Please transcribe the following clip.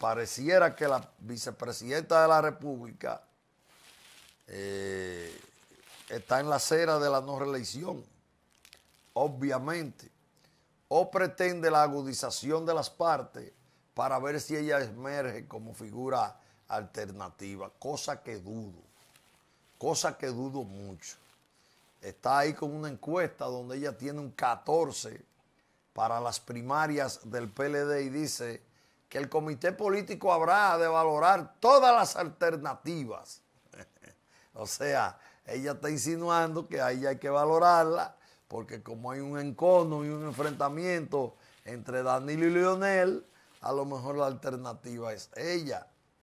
pareciera que la vicepresidenta de la República eh, está en la acera de la no reelección, obviamente, o pretende la agudización de las partes para ver si ella emerge como figura alternativa, cosa que dudo, cosa que dudo mucho. Está ahí con una encuesta donde ella tiene un 14 para las primarias del PLD y dice que el comité político habrá de valorar todas las alternativas. o sea, ella está insinuando que ahí hay que valorarla, porque como hay un encono y un enfrentamiento entre Danilo y Leonel, a lo mejor la alternativa es ella.